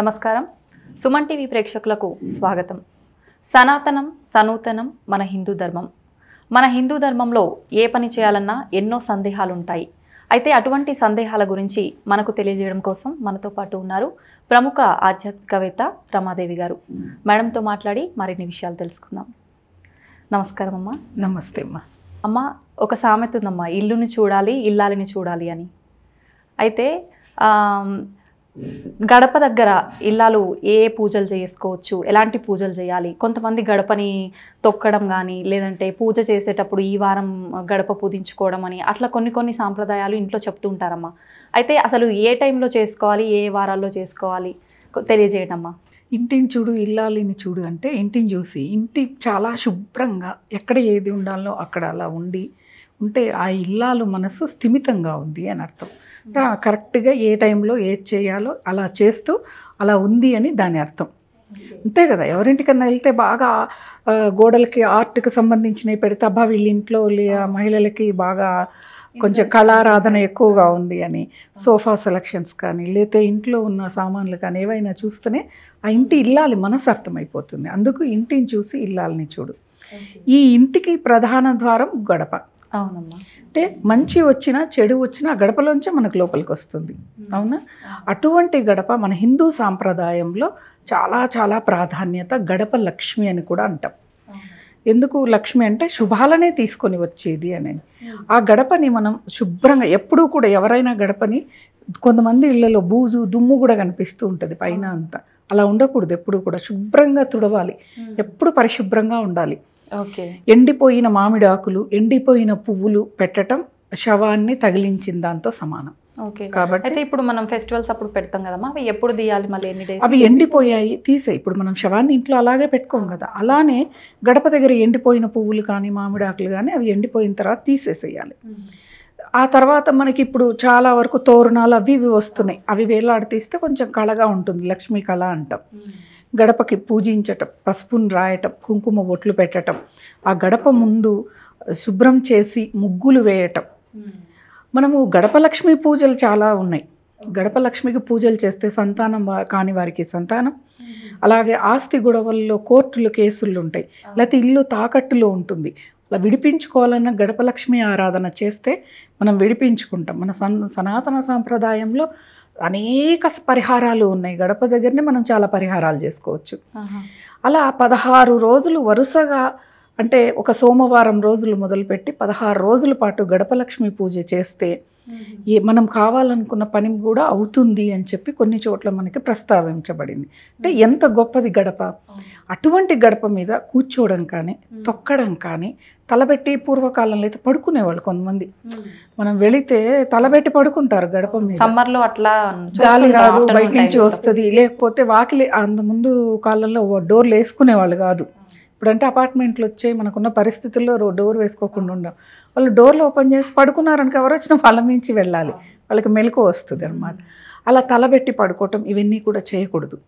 నమస్కారం సుమన్ టీవీ ప్రేక్షకులకు స్వాగతం సనాతనం సనూతనం మన హిందూ ధర్మం మన హిందూ ధర్మంలో ఏ పని చేయాలన్నా ఎన్నో సందేహాలుంటాయి అయితే అటువంటి సందేహాల గురించి మనకు తెలియజేయడం కోసం మనతో పాటు ఉన్నారు ప్రముఖ ఆధ్యాత్మికవేత్త రమాదేవి గారు మేడంతో మాట్లాడి మరిన్ని విషయాలు తెలుసుకుందాం నమస్కారం అమ్మా నమస్తే అమ్మా అమ్మ ఒక సామెత ఉందమ్మా ఇల్లుని చూడాలి ఇల్లాలిని చూడాలి అని అయితే గడప దగ్గర ఇల్లాలు ఏ పూజలు చేసుకోవచ్చు ఎలాంటి పూజలు చేయాలి కొంతమంది గడపని తొక్కడం కానీ లేదంటే పూజ చేసేటప్పుడు ఈ వారం గడప పూజించుకోవడం అని అట్లా కొన్ని కొన్ని సాంప్రదాయాలు ఇంట్లో చెప్తూ ఉంటారమ్మా అయితే అసలు ఏ టైంలో చేసుకోవాలి ఏ వారాల్లో చేసుకోవాలి తెలియజేయటమ్మా ఇంటిని చూడు ఇల్లాలిని చూడు అంటే ఇంటిని చూసి ఇంటి చాలా శుభ్రంగా ఎక్కడ ఏది ఉండాలో అక్కడ అలా ఉండి ఉంటే ఆ ఇల్లాలు మనసు స్థిమితంగా ఉంది అని అర్థం కరెక్ట్గా ఏ టైంలో ఏది చేయాలో అలా చేస్తూ అలా ఉంది అని దాని అర్థం అంతే కదా ఎవరింటికన్నా వెళ్తే బాగా గోడలకి ఆర్ట్కి సంబంధించినవి పెడితే అబ్బా వీళ్ళ ఇంట్లో మహిళలకి బాగా కొంచెం కళారాధన ఎక్కువగా ఉంది అని సోఫా సెలక్షన్స్ కానీ లేతే ఇంట్లో ఉన్న సామాన్లు కానీ ఏవైనా చూస్తేనే ఆ ఇంటి ఇల్లాలి మనసు అర్థమైపోతుంది అందుకు ఇంటిని చూసి ఇల్లాలని చూడు ఈ ఇంటికి ప్రధాన ద్వారం గడప అవునమ్మా అంటే మంచి వచ్చినా చెడు వచ్చినా గడపలోంచి మనకు లోపలికి వస్తుంది అవునా అటువంటి గడప మన హిందూ సాంప్రదాయంలో చాలా చాలా ప్రాధాన్యత గడప లక్ష్మి అని కూడా అంటాం ఎందుకు లక్ష్మి అంటే శుభాలనే తీసుకొని వచ్చేది అని ఆ గడపని మనం శుభ్రంగా ఎప్పుడూ కూడా ఎవరైనా గడపని కొంతమంది ఇళ్లలో బూజు దుమ్ము కూడా కనిపిస్తూ ఉంటుంది పైన అంతా అలా ఉండకూడదు ఎప్పుడు కూడా శుభ్రంగా తుడవాలి ఎప్పుడు పరిశుభ్రంగా ఉండాలి ఎండిపోయిన మామిడి ఆకులు ఎండిపోయిన పువ్వులు పెట్టడం శవాన్ని తగిలించిన దాంతో సమానం ఓకే కాబట్టి అయితే ఇప్పుడు మనం ఫెస్టివల్స్ అప్పుడు పెడతాం కదమ్మా అవి ఎప్పుడు తీయాలి మళ్ళీ ఎన్ని డేస్ అవి ఎండిపోయాయి తీసే ఇప్పుడు మనం శవాన్ని ఇంట్లో అలాగే పెట్టుకోం కదా అలానే గడప దగ్గర ఎండిపోయిన పువ్వులు కానీ మామిడి ఆకులు కానీ అవి ఎండిపోయిన తర్వాత తీసేసేయాలి ఆ తర్వాత మనకి ఇప్పుడు చాలా వరకు తోరణాలు అవి ఇవి వస్తున్నాయి అవి తీస్తే కొంచెం కళగా ఉంటుంది లక్ష్మీ కళ అంటాం గడపకి పూజించటం పసుపును రాయటం కుంకుమ బొట్లు పెట్టడం ఆ గడప ముందు శుభ్రం చేసి ముగ్గులు వేయటం మనము గడపలక్ష్మి పూజలు చాలా ఉన్నాయి గడపలక్ష్మికి పూజలు చేస్తే సంతానం కాని వారికి సంతానం అలాగే ఆస్తి గొడవల్లో కోర్టులు కేసులు ఉంటాయి లేకపోతే ఇల్లు తాకట్టులో ఉంటుంది అలా విడిపించుకోవాలన్న గడపలక్ష్మి ఆరాధన చేస్తే మనం విడిపించుకుంటాం మన సన్ సనాతన సాంప్రదాయంలో అనేక పరిహారాలు ఉన్నాయి గడప దగ్గరనే మనం చాలా పరిహారాలు చేసుకోవచ్చు అలా పదహారు రోజులు వరుసగా అంటే ఒక సోమవారం రోజులు మొదలుపెట్టి పదహారు రోజుల పాటు గడపలక్ష్మి పూజ చేస్తే ఏ మనం కావాలనుకున్న పని కూడా అవుతుంది అని చెప్పి కొన్ని చోట్ల మనకి ప్రస్తావించబడింది అంటే ఎంత గొప్పది గడప అటువంటి గడప మీద కూర్చోవడం కానీ తొక్కడం కానీ తలబెట్టి పూర్వకాలంలో అయితే పడుకునేవాళ్ళు కొంతమంది మనం వెళితే తలబెట్టి పడుకుంటారు గడప మీద సమ్మర్లో అట్లా గాలి రాదు బయట నుంచి వస్తుంది లేకపోతే వాకిలి అంత ముందు కాలంలో డోర్లు వేసుకునేవాళ్ళు కాదు ఇప్పుడంటే అపార్ట్మెంట్లు వచ్చాయి మనకున్న పరిస్థితుల్లో డోర్ వేసుకోకుండా ఉండవు వాళ్ళు డోర్లు ఓపెన్ చేసి పడుకున్నారనుక ఎవరు వచ్చినా వాళ్ళ మించి వెళ్ళాలి వాళ్ళకి మెలకు వస్తుంది అనమాట అలా తలబెట్టి పడుకోవటం ఇవన్నీ కూడా చేయకూడదు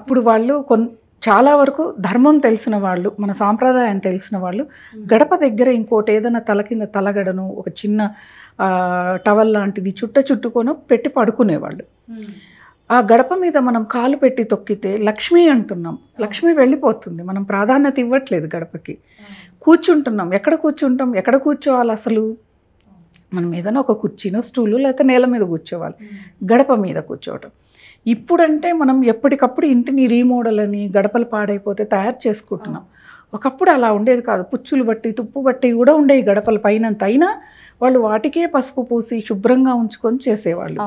అప్పుడు వాళ్ళు కొన్ చాలా వరకు ధర్మం తెలిసిన వాళ్ళు మన సాంప్రదాయం తెలిసిన వాళ్ళు గడప దగ్గర ఇంకోటి ఏదైనా తల కింద తలగడను ఒక చిన్న టవల్ లాంటిది చుట్ట చుట్టుకొని పెట్టి పడుకునేవాళ్ళు ఆ గడప మీద మనం కాలు పెట్టి తొక్కితే లక్ష్మి అంటున్నాం లక్ష్మి వెళ్ళిపోతుంది మనం ప్రాధాన్యత ఇవ్వట్లేదు గడపకి కూర్చుంటున్నాం ఎక్కడ కూర్చుంటాం ఎక్కడ కూర్చోవాలి అసలు మనం ఏదైనా ఒక కుర్చీనో స్టూలు లేకపోతే నేల మీద కూర్చోవాలి గడప మీద కూర్చోవటం ఇప్పుడంటే మనం ఎప్పటికప్పుడు ఇంటిని రీమోడల్ అని గడపలు పాడైపోతే తయారు చేసుకుంటున్నాం ఒకప్పుడు అలా ఉండేది కాదు పుచ్చులు బట్టి తుప్పు బట్టి కూడా ఉండేవి గడపల పైనంత అయినా వాళ్ళు వాటికే పసుపు పూసి శుభ్రంగా ఉంచుకొని చేసేవాళ్ళు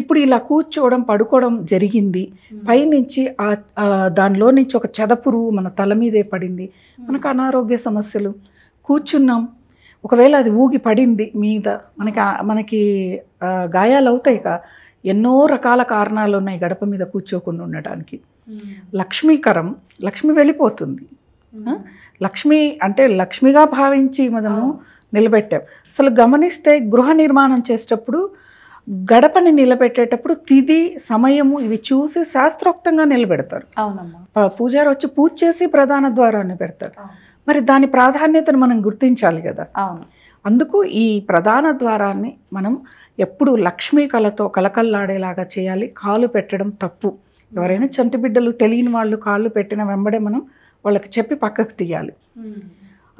ఇప్పుడు ఇలా కూర్చోవడం పడుకోవడం జరిగింది పైనుంచి ఆ దానిలో నుంచి ఒక చెదపురు మన తల మీదే పడింది మనకు అనారోగ్య సమస్యలు కూర్చున్నాం ఒకవేళ అది ఊగి పడింది మీద మనకి మనకి గాయాలు అవుతాయి కా ఎన్నో రకాల కారణాలు ఉన్నాయి గడప మీద కూర్చోకుండా ఉండటానికి లక్ష్మీకరం లక్ష్మి వెళ్ళిపోతుంది లక్ష్మి అంటే లక్ష్మిగా భావించి మనము నిలబెట్టాం అసలు గమనిస్తే గృహ నిర్మాణం చేసేటప్పుడు గడపని నిలబెట్టేటప్పుడు తిది సమయము ఇవి చూసి శాస్త్రోక్తంగా నిలబెడతారు పూజారి వచ్చి పూజ చేసి ప్రధాన ద్వారాన్ని పెడతాడు మరి దాని ప్రాధాన్యతను మనం గుర్తించాలి కదా అందుకు ఈ ప్రధాన ద్వారాన్ని మనం ఎప్పుడు లక్ష్మీ కళతో కలకల్లాడేలాగా చేయాలి కాలు పెట్టడం తప్పు ఎవరైనా చంటి బిడ్డలు తెలియని వాళ్ళు కాళ్ళు పెట్టిన వెంబడే మనం వాళ్ళకి చెప్పి పక్కకు తీయాలి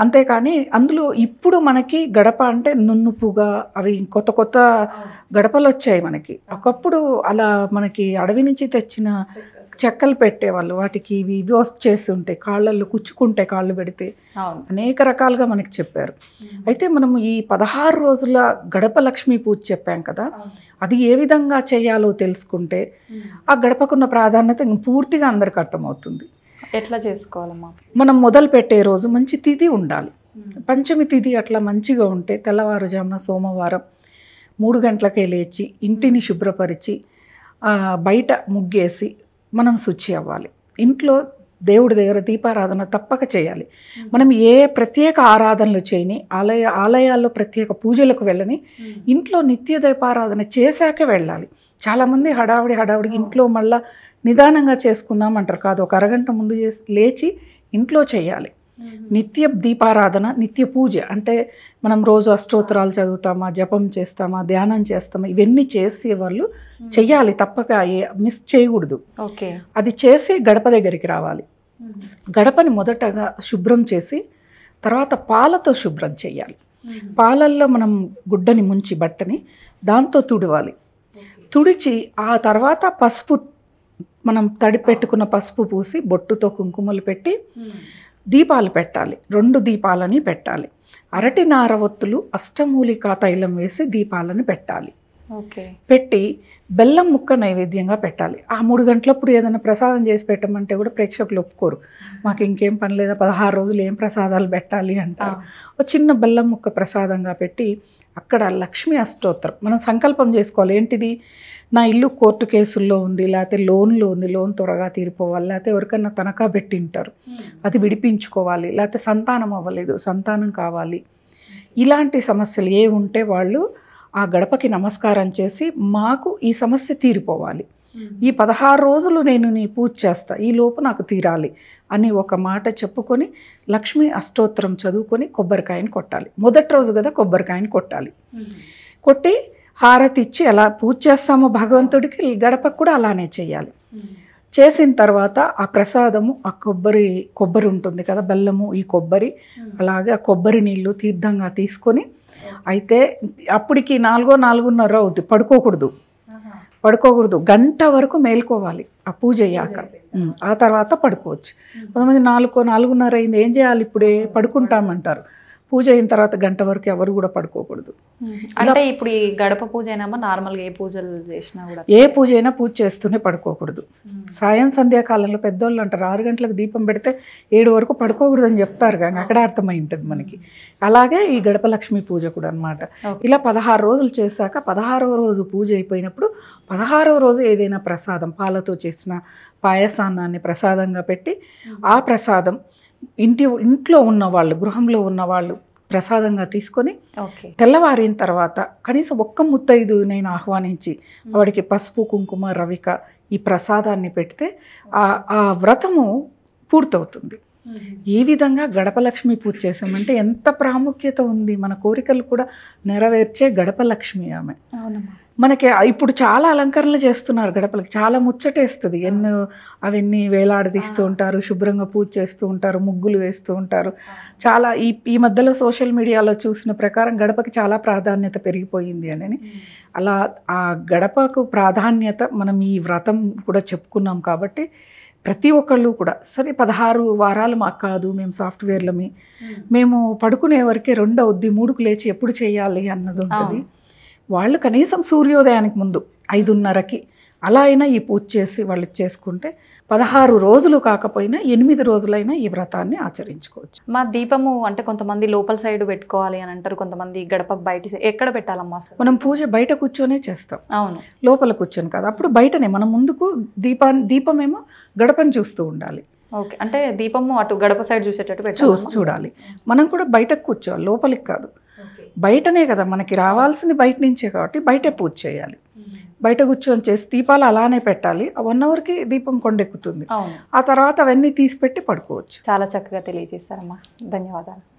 అంతేకాని అందులో ఇప్పుడు మనకి గడప అంటే నున్నుపుగా అవి కొత్త కొత్త గడపలు వచ్చాయి మనకి ఒకప్పుడు అలా మనకి అడవి నుంచి తెచ్చిన చెక్కలు పెట్టేవాళ్ళు వాటికి ఇవి ఇవి వచ్చేసి ఉంటాయి కాళ్ళల్లో కుచ్చుకుంటే కాళ్ళు పెడితే అనేక రకాలుగా మనకి చెప్పారు అయితే మనం ఈ పదహారు రోజుల గడప లక్ష్మీ పూజ చెప్పాం కదా అది ఏ విధంగా చేయాలో తెలుసుకుంటే ఆ గడపకున్న ప్రాధాన్యత పూర్తిగా అందరికి అర్థమవుతుంది ఎట్లా చేసుకోవాలమ్మా మనం మొదలు పెట్టే రోజు మంచి తిథి ఉండాలి పంచమి తిథి అట్లా మంచిగా ఉంటే తెల్లవారుజామున సోమవారం మూడు గంటలకే లేచి ఇంటిని శుభ్రపరిచి బయట ముగ్గేసి మనం శుచి అవ్వాలి ఇంట్లో దేవుడి దగ్గర దీపారాధన తప్పక చేయాలి మనం ఏ ప్రత్యేక ఆరాధనలు చేయని ఆలయ ఆలయాల్లో ప్రత్యేక పూజలకు వెళ్ళని ఇంట్లో నిత్య దీపారాధన చేశాకే వెళ్ళాలి చాలామంది హడావిడి హడావుడి ఇంట్లో మళ్ళీ నిదానంగా చేసుకుందాం అంటారు కాదు ఒక అరగంట ముందు చేసి లేచి ఇంట్లో చేయాలి నిత్య దీపారాధన నిత్య పూజ అంటే మనం రోజు అష్టోత్తరాలు చదువుతామా జపం చేస్తామా ధ్యానం చేస్తామా ఇవన్నీ చేసే వాళ్ళు చెయ్యాలి తప్పక మిస్ చేయకూడదు ఓకే అది చేసి గడప దగ్గరికి రావాలి గడపని మొదటగా శుభ్రం చేసి తర్వాత పాలతో శుభ్రం చేయాలి పాలల్లో మనం గుడ్డని ముంచి బట్టని దాంతో తుడవాలి తుడిచి ఆ తర్వాత పసుపు మనం తడి పెట్టుకున్న పసుపు పూసి బొట్టుతో కుంకుమలు పెట్టి దీపాలు పెట్టాలి రెండు దీపాలని పెట్టాలి అరటి నార ఒత్తులు అష్టమూలికా తైలం వేసి దీపాలను పెట్టాలి పెట్టి బెల్లం ముక్క నైవేద్యంగా పెట్టాలి ఆ మూడు గంటలప్పుడు ఏదైనా ప్రసాదం చేసి పెట్టమంటే కూడా ప్రేక్షకులు ఒప్పుకోరు మాకు ఇంకేం పని లేదా పదహారు రోజులు ఏం ప్రసాదాలు పెట్టాలి అంటారు ఒక చిన్న బెల్లం ముక్క ప్రసాదంగా పెట్టి అక్కడ లక్ష్మి అష్టోత్తరం మనం సంకల్పం చేసుకోవాలి ఏంటిది నా ఇల్లు కోర్టు కేసుల్లో ఉంది లేకపోతే లోన్లో ఉంది లోన్ త్వరగా తీరిపోవాలి లేకపోతే ఎవరికైనా తనఖా పెట్టింటారు అది విడిపించుకోవాలి లేకపోతే సంతానం అవ్వలేదు సంతానం కావాలి ఇలాంటి సమస్యలు ఏ ఉంటే వాళ్ళు ఆ గడపకి నమస్కారం చేసి మాకు ఈ సమస్య తీరిపోవాలి ఈ పదహారు రోజులు నేను నీ పూజ చేస్తా ఈ లోపు నాకు తీరాలి అని ఒక మాట చెప్పుకొని లక్ష్మి అష్టోత్తరం చదువుకొని కొబ్బరికాయని కొట్టాలి మొదటి రోజు కదా కొబ్బరికాయని కొట్టాలి కొట్టి హారతి ఇచ్చి ఎలా పూజ చేస్తామో భగవంతుడికి గడపకు కూడా అలానే చేయాలి చేసిన తర్వాత ఆ ప్రసాదము ఆ కొబ్బరి కొబ్బరి ఉంటుంది కదా బెల్లము ఈ కొబ్బరి అలాగే ఆ కొబ్బరి నీళ్ళు తీర్థంగా తీసుకొని అయితే అప్పటికి నాలుగో నాలుగున్నర అవుద్ది పడుకోకూడదు పడుకోకూడదు గంట వరకు మేల్కోవాలి ఆ పూజ అయ్యాక ఆ తర్వాత పడుకోవచ్చు కొంతమంది నాలుగో నాలుగున్నర అయింది ఏం చేయాలి ఇప్పుడే పడుకుంటామంటారు పూజ అయిన తర్వాత గంట వరకు ఎవరు కూడా పడుకోకూడదు అంటే ఇప్పుడు ఈ గడప పూజ అయినా నార్మల్గా ఏ పూజలు చేసినా కూడా ఏ పూజ అయినా పూజ చేస్తూనే పడుకోకూడదు సాయం సంధ్యాకాలంలో పెద్దోళ్ళు అంటారు ఆరు గంటలకు దీపం పెడితే ఏడు వరకు పడుకోకూడదు అని చెప్తారు కానీ అక్కడ అర్థమై ఉంటుంది మనకి అలాగే ఈ గడప లక్ష్మి పూజ కూడా అనమాట ఇలా పదహారు రోజులు చేశాక పదహారవ రోజు పూజ అయిపోయినప్పుడు పదహారవ రోజు ఏదైనా ప్రసాదం పాలతో చేసిన పాయసాన్నాన్ని ప్రసాదంగా పెట్టి ఆ ప్రసాదం ఇంటి ఇంట్లో ఉన్న వాళ్ళు గృహంలో ఉన్న వాళ్ళు ప్రసాదంగా తీసుకొని తెల్లవారిన తర్వాత కనీసం ఒక్క ముత్తైదు నేను ఆహ్వానించి వాడికి పసుపు కుంకుమ రవిక ఈ ప్రసాదాన్ని పెడితే ఆ వ్రతము పూర్తవుతుంది ఈ విధంగా గడపలక్ష్మి పూజ చేసామంటే ఎంత ప్రాముఖ్యత ఉంది మన కోరికలు కూడా నెరవేర్చే గడపలక్ష్మి ఆమె అవునమ్మా మనకి ఇప్పుడు చాలా అలంకరణలు చేస్తున్నారు గడపలకి చాలా ముచ్చటేస్తుంది ఎన్నో అవన్నీ వేలాడదీస్తూ ఉంటారు శుభ్రంగా పూజ చేస్తూ ఉంటారు ముగ్గులు వేస్తూ ఉంటారు చాలా ఈ ఈ మధ్యలో సోషల్ మీడియాలో చూసిన ప్రకారం గడపకి చాలా ప్రాధాన్యత పెరిగిపోయింది అని అలా ఆ గడపకు ప్రాధాన్యత మనం ఈ వ్రతం కూడా చెప్పుకున్నాం కాబట్టి ప్రతి ఒక్కళ్ళు కూడా సరే పదహారు వారాలు మాకు కాదు మేము సాఫ్ట్వేర్లమే మేము పడుకునే వరకే రెండవద్ది మూడుకు లేచి ఎప్పుడు చేయాలి అన్నది ఉంటుంది వాళ్ళు కనీసం సూర్యోదయానికి ముందు ఐదున్నరకి అలా అయినా ఈ పూజ చేసి వాళ్ళు చేసుకుంటే పదహారు రోజులు కాకపోయినా ఎనిమిది రోజులైనా ఈ వ్రతాన్ని ఆచరించుకోవచ్చు మా దీపము అంటే కొంతమంది లోపల సైడ్ పెట్టుకోవాలి అని అంటారు కొంతమంది గడపకు బయట ఎక్కడ పెట్టాలమ్మా మనం పూజ బయట కూర్చొనే చేస్తాం అవును లోపల కూర్చొని కాదు అప్పుడు బయటనే మనం ముందుకు దీపాన్ని దీపమేమో గడపని చూస్తూ ఉండాలి ఓకే అంటే దీపము అటు గడప సైడ్ చూసేటట్టు చూసి చూడాలి మనం కూడా బయటకు కూర్చోవాలి లోపలికి కాదు బయటనే కదా మనకి రావాల్సింది బయట నుంచే కాబట్టి బయటే పూజ చేయాలి బయట కూర్చొని చేసి దీపాలు అలానే పెట్టాలి వన్ అవర్కి దీపం కొండెక్కుతుంది ఆ తర్వాత అవన్నీ తీసి పెట్టి పడుకోవచ్చు చాలా చక్కగా తెలియజేశారమ్మా ధన్యవాదాలు